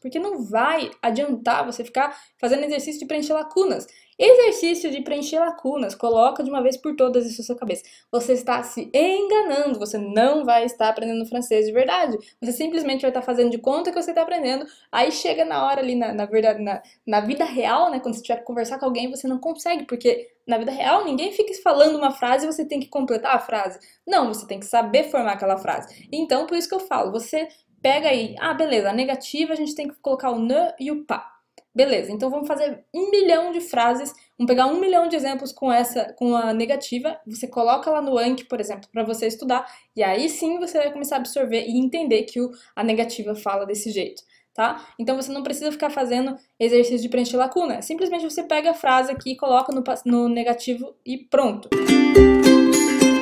Porque não vai adiantar você ficar fazendo exercício de preencher lacunas. Exercício de preencher lacunas, coloca de uma vez por todas isso na sua cabeça. Você está se enganando, você não vai estar aprendendo francês de verdade. Você simplesmente vai estar fazendo de conta que você está aprendendo, aí chega na hora ali, na, na verdade, na, na vida real, né? Quando você tiver que conversar com alguém, você não consegue, porque na vida real, ninguém fica falando uma frase e você tem que completar a frase. Não, você tem que saber formar aquela frase. Então, por isso que eu falo, você pega aí, ah, beleza, negativa a gente tem que colocar o ne e o pa. Beleza, então vamos fazer um milhão de frases, vamos pegar um milhão de exemplos com essa, com a negativa, você coloca lá no Anki, por exemplo, para você estudar, e aí sim você vai começar a absorver e entender que o, a negativa fala desse jeito, tá? Então você não precisa ficar fazendo exercício de preencher lacuna, simplesmente você pega a frase aqui, coloca no, no negativo e pronto. Música